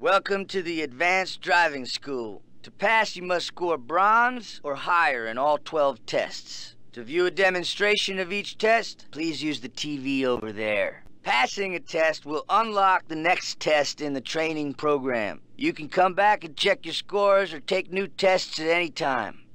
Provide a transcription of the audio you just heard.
Welcome to the Advanced Driving School. To pass, you must score bronze or higher in all 12 tests. To view a demonstration of each test, please use the TV over there. Passing a test will unlock the next test in the training program. You can come back and check your scores or take new tests at any time.